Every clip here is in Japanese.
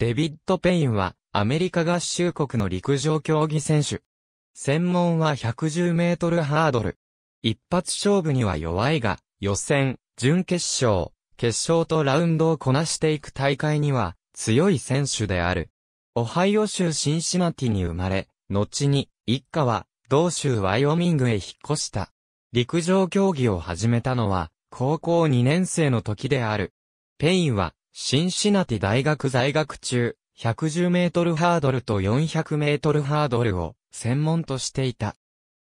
デビッド・ペインは、アメリカ合衆国の陸上競技選手。専門は110メートルハードル。一発勝負には弱いが、予選、準決勝、決勝とラウンドをこなしていく大会には、強い選手である。オハイオ州シンシナティに生まれ、後に、一家は、同州ワイオミングへ引っ越した。陸上競技を始めたのは、高校2年生の時である。ペインは、シンシナティ大学在学中、110メートルハードルと400メートルハードルを専門としていた。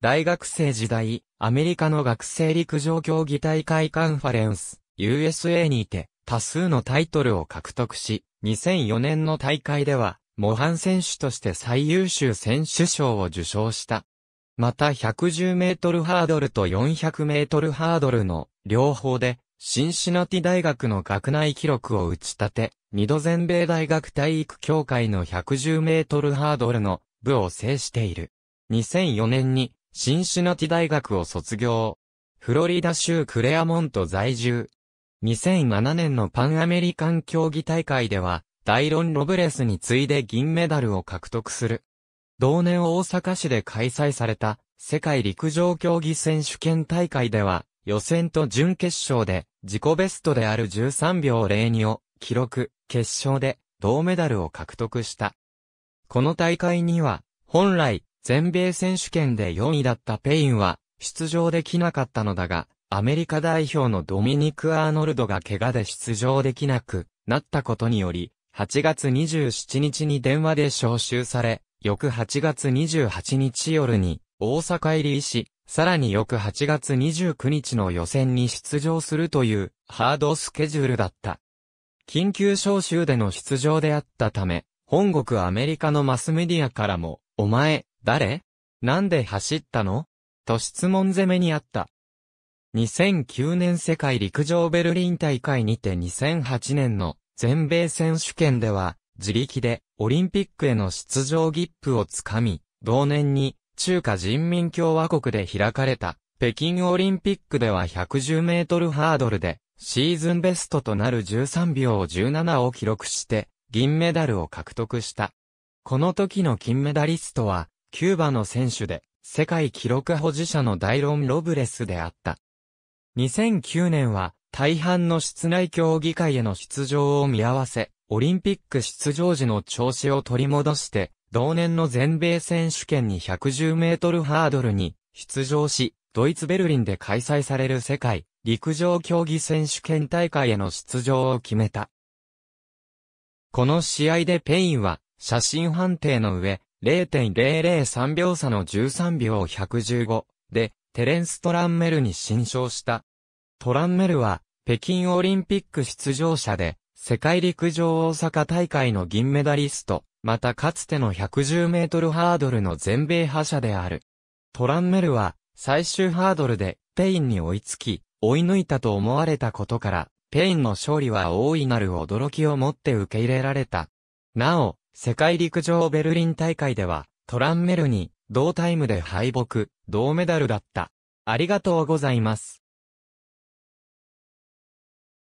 大学生時代、アメリカの学生陸上競技大会カンファレンス、USA にて多数のタイトルを獲得し、2004年の大会では、模範選手として最優秀選手賞を受賞した。また110メートルハードルと400メートルハードルの両方でシンシナティ大学の学内記録を打ち立て、二度全米大学体育協会の110メートルハードルの部を制している。2004年にシンシナティ大学を卒業。フロリダ州クレアモント在住。2007年のパンアメリカン競技大会では、ダイロン・ロブレスに次いで銀メダルを獲得する。同年大阪市で開催された世界陸上競技選手権大会では、予選と準決勝で自己ベストである13秒02を記録、決勝で銅メダルを獲得した。この大会には、本来、全米選手権で4位だったペインは、出場できなかったのだが、アメリカ代表のドミニク・アーノルドが怪我で出場できなくなったことにより、8月27日に電話で招集され、翌8月28日夜に、大阪入り医師、さらに翌8月29日の予選に出場するというハードスケジュールだった。緊急招集での出場であったため、本国アメリカのマスメディアからも、お前、誰なんで走ったのと質問攻めにあった。2009年世界陸上ベルリン大会にて2008年の全米選手権では自力でオリンピックへの出場切符をつかみ、同年に中華人民共和国で開かれた、北京オリンピックでは110メートルハードルで、シーズンベストとなる13秒17を記録して、銀メダルを獲得した。この時の金メダリストは、キューバの選手で、世界記録保持者のダイロン・ロブレスであった。2009年は、大半の室内競技会への出場を見合わせ、オリンピック出場時の調子を取り戻して、同年の全米選手権に110メートルハードルに出場し、ドイツベルリンで開催される世界陸上競技選手権大会への出場を決めた。この試合でペインは写真判定の上0.003秒差の13秒115でテレンス・トランメルに新勝した。トランメルは北京オリンピック出場者で世界陸上大阪大会の銀メダリストまたかつての110メートルハードルの全米覇者である。トランメルは、最終ハードルで、ペインに追いつき、追い抜いたと思われたことから、ペインの勝利は大いなる驚きを持って受け入れられた。なお、世界陸上ベルリン大会では、トランメルに、同タイムで敗北、銅メダルだった。ありがとうございます。